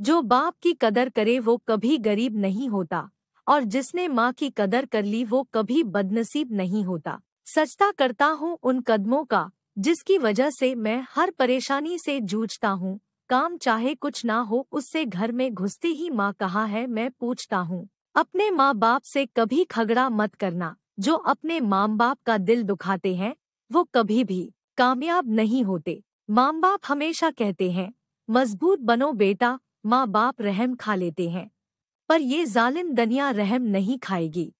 जो बाप की कदर करे वो कभी गरीब नहीं होता और जिसने माँ की कदर कर ली वो कभी बदनसीब नहीं होता सचता करता हूँ उन कदमों का जिसकी वजह से मैं हर परेशानी से जूझता हूँ काम चाहे कुछ ना हो उससे घर में घुसती ही माँ कहा है मैं पूछता हूँ अपने माँ बाप से कभी खगड़ा मत करना जो अपने माँ बाप का दिल दुखाते हैं वो कभी भी कामयाब नहीं होते माँ बाप हमेशा कहते हैं मजबूत बनो बेटा माँ बाप रहम खा लेते हैं पर ये जालिम दनिया रहम नहीं खाएगी